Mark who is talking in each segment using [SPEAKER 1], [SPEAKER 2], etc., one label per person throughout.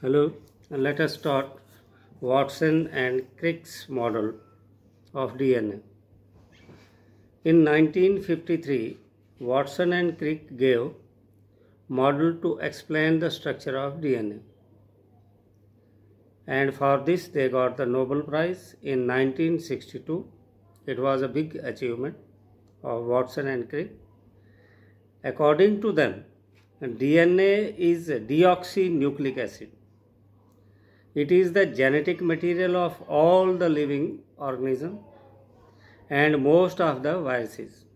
[SPEAKER 1] Hello, let us start Watson and Crick's model of DNA. In 1953, Watson and Crick gave model to explain the structure of DNA. And for this they got the Nobel Prize in 1962. It was a big achievement of Watson and Crick. According to them, DNA is deoxynucleic acid It is the genetic material of all the living organism and most of the viruses.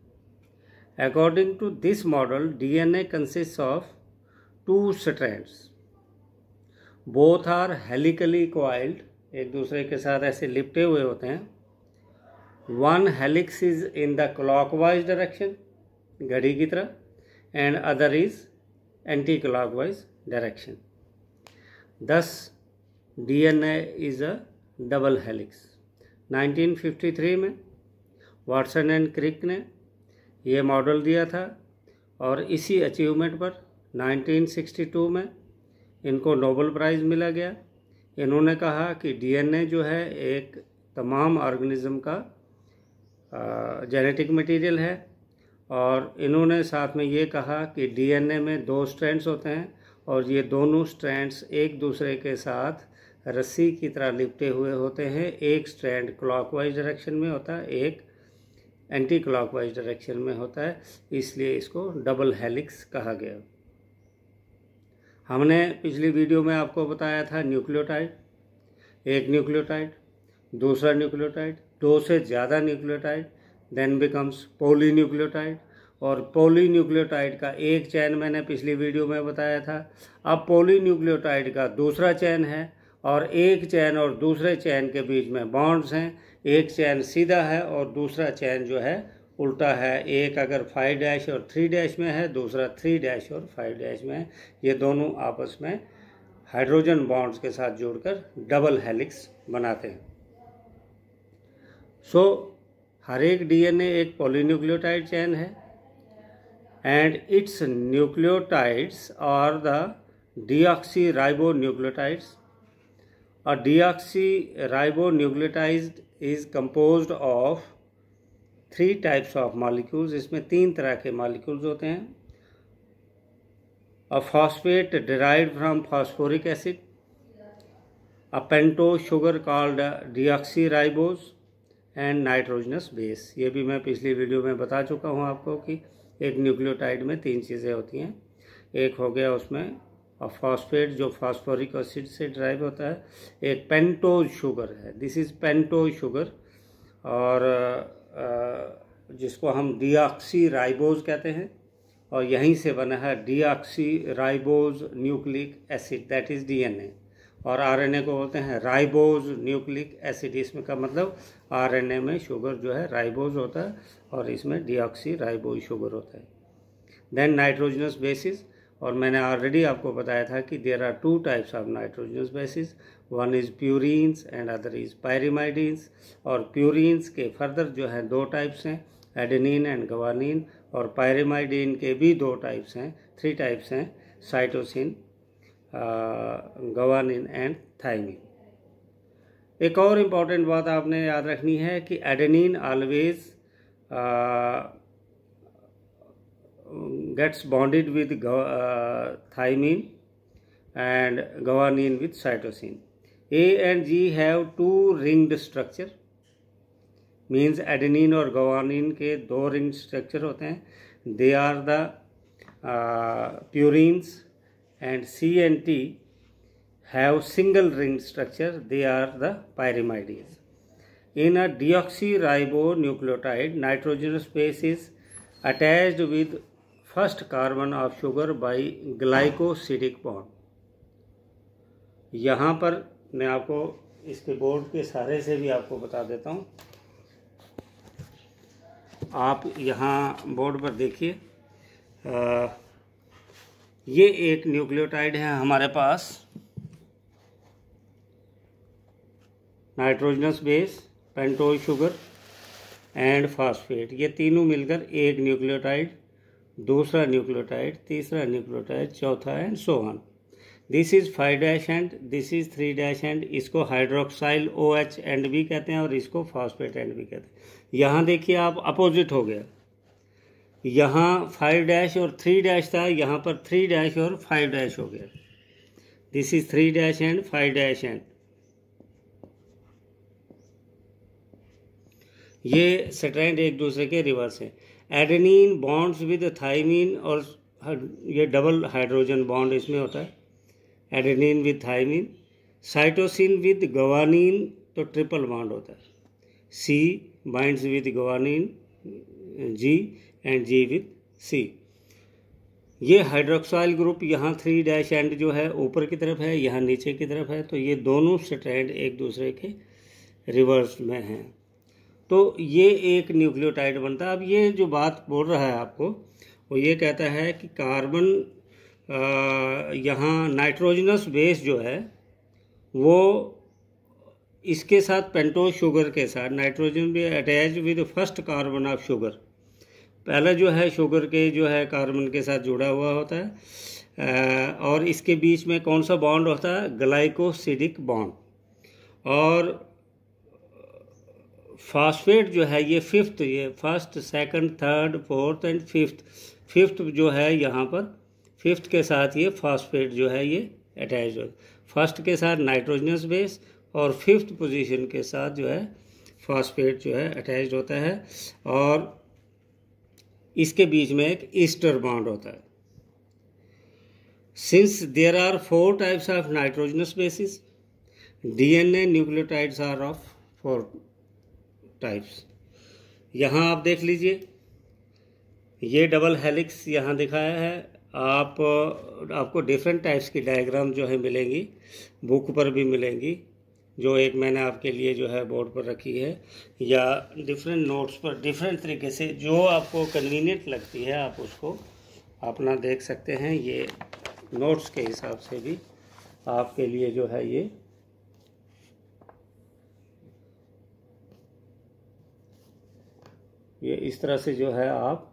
[SPEAKER 1] According to this model, DNA consists of two strands. Both are helically coiled, एक दूसरे के साथ ऐसे लिपटे हुए होते हैं one helix is in the clockwise direction घड़ी की तरह and other is anti clockwise direction this DNA is a double helix 1953 में वाटसन एंड क्रिक ने यह मॉडल दिया था और इसी अचीवमेंट पर 1962 में इनको नोबल प्राइज़ मिला गया इन्होंने कहा कि डीएनए जो है एक तमाम ऑर्गेनिज्म का जेनेटिक मटेरियल है और इन्होंने साथ में ये कहा कि डीएनए में दो स्ट्रैंड्स होते हैं और ये दोनों स्ट्रैंड्स एक दूसरे के साथ रस्सी की तरह लिपटे हुए होते हैं एक स्ट्रैंड क्लॉकवाइज डायरेक्शन में होता है एक एंटी क्लॉकवाइज डायरेक्शन में होता है इसलिए इसको डबल हेलिक्स कहा गया हमने पिछली वीडियो में आपको बताया था न्यूक्लियोटाइड एक न्यूक्लियोटाइड दूसरा न्यूक्लियोटाइड दो से ज़्यादा nucleotide then becomes poly nucleotide और पोली न्यूक्लियोटाइड का एक चैन मैंने पिछली वीडियो में बताया था अब पोली न्यूक्लियोटाइड का दूसरा चैन है और एक चैन और दूसरे चैन के बीच में बॉन्ड्स हैं एक चैन सीधा है और दूसरा चैन जो है उल्टा है एक अगर फाइव डैश और थ्री डैश में है दूसरा थ्री डैश और फाइव डैश में है ये दोनों आपस में हाइड्रोजन बॉन्ड्स के साथ जोड़कर डबल हेलिक्स बनाते हैं सो so, हर एक डीएनए एक पॉलीन्यूक्लियोटाइड चैन है एंड इट्स न्यूक्लियोटाइड्स और the deoxy ribo nucleotides A deoxyribonucleotide is composed of three types of molecules इसमें तीन तरह के मालिक्यूल्स होते हैं a phosphate derive from phosphoric acid a pentose sugar called deoxy ribose and nitrogenous base ये भी मैं पिछली वीडियो में बता चुका हूँ आपको कि एक न्यूक्लियोटाइड में तीन चीज़ें होती हैं एक हो गया उसमें और फॉस्फेट जो फॉस्फोरिक एसिड से ड्राइव होता है एक पेंटोज शुगर है दिस इज़ पेंटोज शुगर और जिसको हम डीआक्सी राइबोज कहते हैं और यहीं से बना है deoxy ribose nucleic acid that is DNA और आरएनए को बोलते हैं राइबोज न्यूक्लिक एसिड इसमें का मतलब आरएनए में शुगर जो है राइबोज होता है और इसमें डीआक्सी राइबोज शुगर होता है देन नाइट्रोजनस बेसिस और मैंने ऑलरेडी आपको बताया था कि there are two types of nitrogenous bases one is purines and other is pyrimidines और प्यूरिन्स के फर्दर जो है दो टाइप्स हैं एडनिन एंड गवानीन और पायरीमाइडीन के भी दो टाइप्स हैं थ्री टाइप्स हैं साइटोसिन गवानिन एंड थाइमिन एक और इम्पॉर्टेंट बात आपने याद रखनी है कि adenine always gets bonded with uh, thymine and guanine with cytosine. A and G have two ringed structure means adenine or guanine ke do ringed structure hote hain. They are the uh, purines and C and T have single ringed structure. They are the pyrimidines. In a deoxyribonucleotide, nitrogenous base is attached with first carbon of sugar by glycosidic bond यहाँ पर मैं आपको इसके board के सहारे से भी आपको बता देता हूँ आप यहाँ बोर्ड पर देखिए ये एक न्यूक्लियोटाइड है हमारे पास nitrogenous base pentose sugar and phosphate ये तीनों मिलकर एक न्यूक्लियोटाइड दूसरा न्यूक्लियोटाइड तीसरा न्यूक्लियोटाइड चौथा and so on this is five dash and this is three dash end इसको हाइड्रोक्साइल ओ एच एंड भी कहते हैं और इसको फॉस्फेट एंड भी कहते हैं यहाँ देखिए आप अपोजिट हो गया यहाँ फाइव डैश और थ्री डैश था यहाँ पर थ्री डैश और फाइव डैश हो गया this is three dash and five dash end ये सेटेंड एक दूसरे के रिवर्स हैं एडनिन बॉन्ड्स विद थाइमिन और ये डबल हाइड्रोजन बॉन्ड इसमें होता है adenine with thymine cytosine with guanine तो ट्रिपल बॉन्ड होता है C binds with guanine G and G with C ये हाइड्रोक्साइल ग्रुप यहाँ थ्री डैश एंड जो है ऊपर की तरफ है यहाँ नीचे की तरफ है तो ये दोनों स्ट्रैंड एक दूसरे के रिवर्स में हैं तो ये एक न्यूक्लियोटाइड बनता है अब ये जो बात बोल रहा है आपको वो ये कहता है कि कार्बन यहाँ नाइट्रोजनस बेस जो है वो इसके साथ पेंटो शुगर के साथ नाइट्रोजन भी attach with first carbon of sugar पहला जो है शुगर के जो है कार्बन के साथ जुड़ा हुआ होता है और इसके बीच में कौन सा बॉन्ड होता है ग्लाइकोसिडिक बॉन्ड और फॉस्फेट जो है ये फिफ्थ ये first second third fourth and fifth fifth जो है यहाँ पर फिफ्थ के साथ ये फॉस्फेट जो है ये अटैच हो फर्स्ट के साथ नाइट्रोजनस बेस और फिफ्थ पोजीशन के साथ जो है फॉस्फेट जो है अटैच होता है और इसके बीच में एक ईस्टर बाउंड होता है since there are four types of nitrogenous bases D N A nucleotides are of four types यहाँ आप देख लीजिए ये डबल हेलिक्स यहाँ दिखाया है आप आपको डिफरेंट टाइप्स की डायग्राम जो है मिलेंगी बुक पर भी मिलेंगी जो एक मैंने आपके लिए जो है बोर्ड पर रखी है या डिफरेंट नोट्स पर डिफरेंट तरीके से जो आपको कन्वीनियंट लगती है आप उसको अपना देख सकते हैं ये नोट्स के हिसाब से भी आपके लिए जो है ये ये इस तरह से जो है आप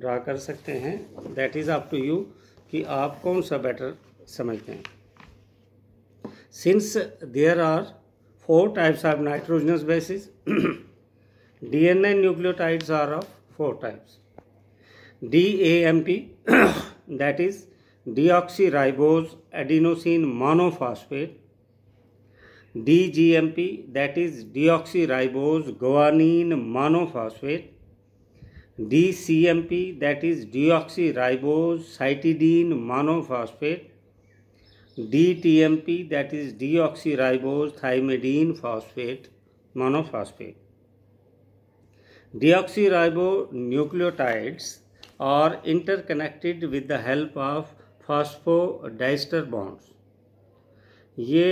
[SPEAKER 1] ड्रा कर सकते हैं that is up to you कि आप कौन सा बेटर समझते हैं since there are four types of nitrogenous bases DNA nucleotides are of four types D A M P that is oxy ribose adenosine monophosphate D G M P that is deoxyribose guanine monophosphate D C M P that is D deoxyribose cytidine monophosphate D T M P that is D deoxyribose thymidine phosphate मानोफॉस्फेट deoxyribo nucleotides are interconnected with the help of phosphodiester bonds ये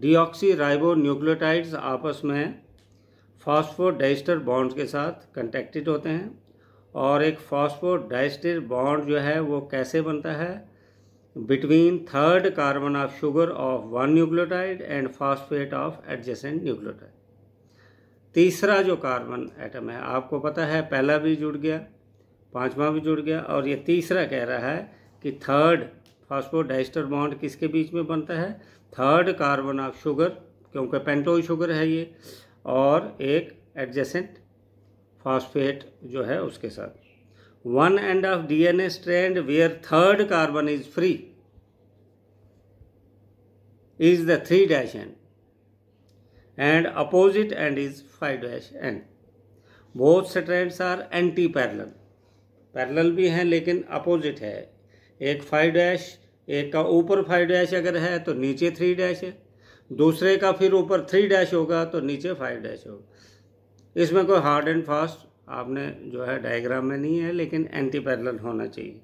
[SPEAKER 1] deoxy ribo nucleotides आपस में phosphodiester bonds के साथ contacted होते हैं और एक phosphodiester bond जो है वो कैसे बनता है between third carbon of sugar of one nucleotide and phosphate of adjacent nucleotide तीसरा जो कार्बन एटम है आपको पता है पहला भी जुड़ गया पांचवा भी जुड़ गया और ये तीसरा कह रहा है कि थर्ड फॉस्फोडाइस्टर बॉन्ड किसके बीच में बनता है थर्ड कार्बन ऑफ शुगर क्योंकि पेंटोई शुगर है ये और एक एडजेसेंट फॉस्फेट जो है उसके साथ one end of DNA strand where third carbon is free is the three dash end and opposite end is five dash end both strands are anti parallel parallel भी हैं लेकिन अपोजिट है एक five dash एक का ऊपर five dash अगर है तो नीचे थ्री डैश है दूसरे का फिर ऊपर थ्री डैश होगा तो नीचे फाइव डैश होगा इसमें कोई हार्ड एंड फास्ट आपने जो है डायग्राम में नहीं है लेकिन एंटी पैरेलल होना चाहिए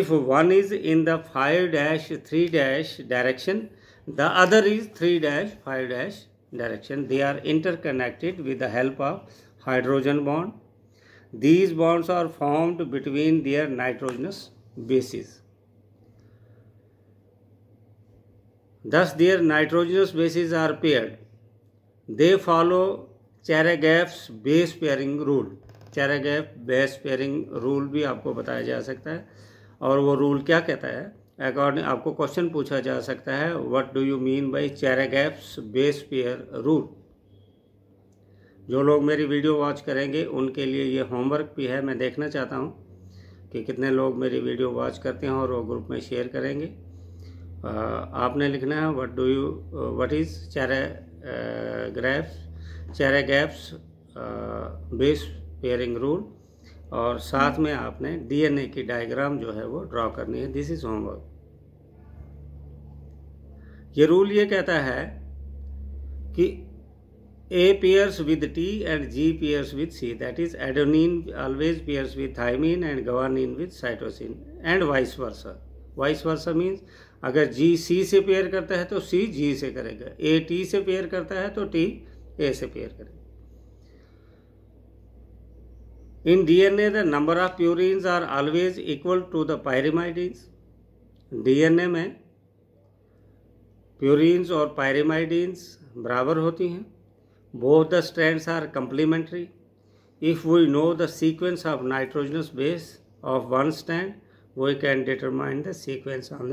[SPEAKER 1] if one is in the five dash three dash direction the other is three dash five dash direction they are interconnected with the help of hydrogen bond these bonds are formed between their nitrogenous bases thus their nitrogenous bases are paired they follow Chargaff's base pairing rule Chargaff base pairing rule भी आपको बताया जा सकता है और वो rule क्या कहता है अकॉर्डिंग आपको क्वेश्चन पूछा जा सकता है what do you mean by Chargaff's base pair rule जो लोग मेरी वीडियो वॉच करेंगे उनके लिए ये होमवर्क भी है मैं देखना चाहता हूँ कि कितने लोग मेरी वीडियो वॉच करते हैं और वो ग्रुप में शेयर करेंगे आपने लिखना है what do you what is Chargaff's Chargaff's base pairing rule और साथ में आपने डीएनए की डायग्राम जो है वो ड्रॉ करनी है दिस इज होमवर्क ये रूल ये कहता है कि A pairs with T and G pairs with C that is adenine always pairs with thymine and guanine with cytosine and vice versa vice versa means अगर G सी से pair करता है तो सी जी से करेगा ए टी से पेयर करता है तो टी ए से पेयर करेगा in D N A the number of purines are always equal to the pyrimidines D N A में प्यूरिन्स और पायरिमाइडीन्स बराबर होती हैं Both the strands are complementary. If we know the sequence of nitrogenous base of one strand, we can determine the sequence on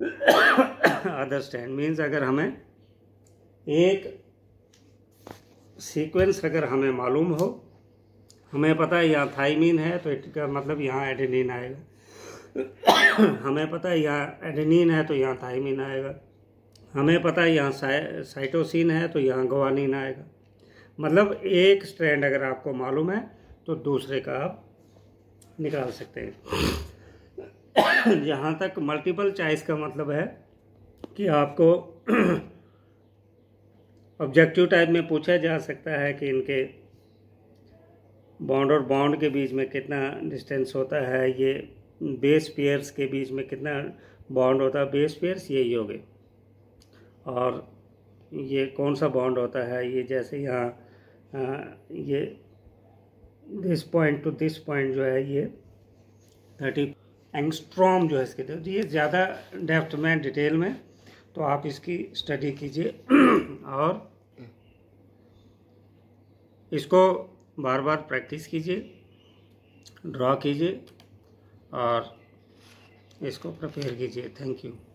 [SPEAKER 1] the other strand. Means agar hame ek sequence अगर हमें मालूम हो हमें पता है यहाँ थाइमीन है तो इसका मतलब यहाँ एडेनिन आएगा हमें पता है यहाँ एडेनिन है तो यहाँ थाइमिन आएगा हमें पता है यहाँ साइटोसिन है तो यहाँ गवानीन आएगा मतलब एक स्ट्रैंड अगर आपको मालूम है तो दूसरे का आप निकाल सकते हैं जहाँ तक मल्टीपल चॉइस का मतलब है कि आपको ऑब्जेक्टिव टाइप में पूछा जा सकता है कि इनके बाउंड और बाउंड के बीच में कितना डिस्टेंस होता है ये बेस पेयर्स के बीच में कितना बाउंड होता है बेस पेयर्स यही हो गए और ये कौन सा बॉन्ड होता है ये जैसे यहाँ हाँ, ये this point to this point जो है ये थर्टी एंगस्ट्रॉम जो है इसके तो ये ज़्यादा डेप्थ में डिटेल में तो आप इसकी स्टडी कीजिए और इसको बार बार प्रैक्टिस कीजिए ड्रॉ कीजिए और इसको प्रिपेयर कीजिए थैंक यू